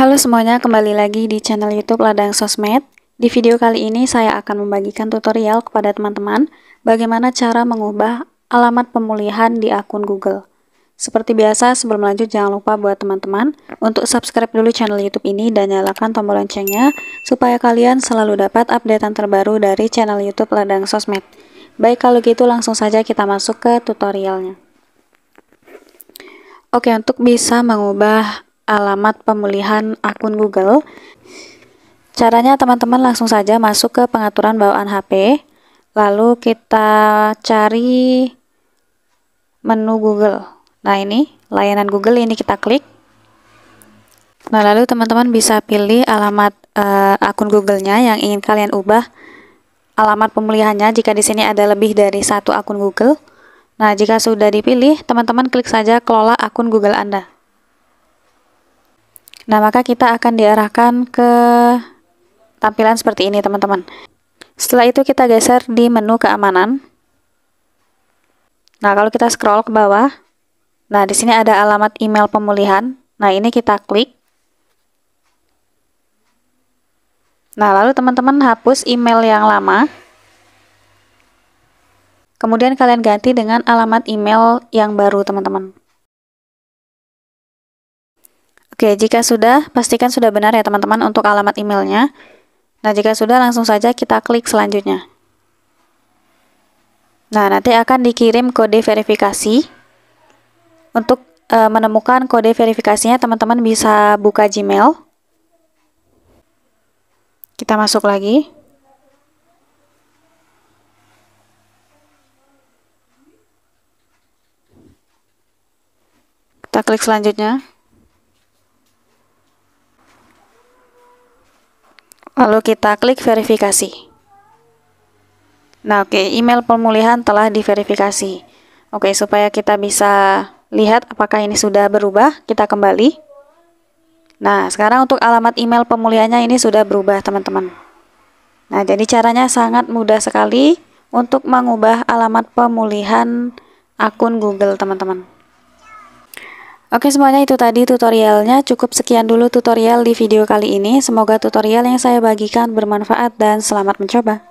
Halo semuanya, kembali lagi di channel YouTube Ladang Sosmed. Di video kali ini saya akan membagikan tutorial kepada teman-teman bagaimana cara mengubah alamat pemulihan di akun Google. Seperti biasa, sebelum lanjut jangan lupa buat teman-teman untuk subscribe dulu channel YouTube ini dan nyalakan tombol loncengnya supaya kalian selalu dapat updatean terbaru dari channel YouTube Ladang Sosmed. Baik, kalau gitu langsung saja kita masuk ke tutorialnya. Oke, untuk bisa mengubah alamat pemulihan akun Google. Caranya teman-teman langsung saja masuk ke pengaturan bawaan HP, lalu kita cari menu Google. Nah ini, layanan Google ini kita klik. Nah lalu teman-teman bisa pilih alamat uh, akun Google-nya yang ingin kalian ubah alamat pemulihannya jika di sini ada lebih dari satu akun Google. Nah, jika sudah dipilih, teman-teman klik saja kelola akun Google Anda. Nah, maka kita akan diarahkan ke tampilan seperti ini, teman-teman. Setelah itu kita geser di menu keamanan. Nah, kalau kita scroll ke bawah, nah di sini ada alamat email pemulihan. Nah, ini kita klik. Nah, lalu teman-teman hapus email yang lama. Kemudian kalian ganti dengan alamat email yang baru, teman-teman. Oke, jika sudah, pastikan sudah benar ya teman-teman untuk alamat emailnya. Nah, jika sudah, langsung saja kita klik selanjutnya. Nah, nanti akan dikirim kode verifikasi. Untuk e, menemukan kode verifikasinya, teman-teman bisa buka Gmail. Kita masuk lagi. Kita klik selanjutnya. Lalu kita klik verifikasi. Nah, oke, okay, email pemulihan telah diverifikasi. Oke, okay, supaya kita bisa lihat apakah ini sudah berubah, kita kembali. Nah, sekarang untuk alamat email pemulihannya ini sudah berubah, teman-teman. Nah, jadi caranya sangat mudah sekali untuk mengubah alamat pemulihan akun Google, teman-teman. Oke semuanya itu tadi tutorialnya, cukup sekian dulu tutorial di video kali ini. Semoga tutorial yang saya bagikan bermanfaat dan selamat mencoba.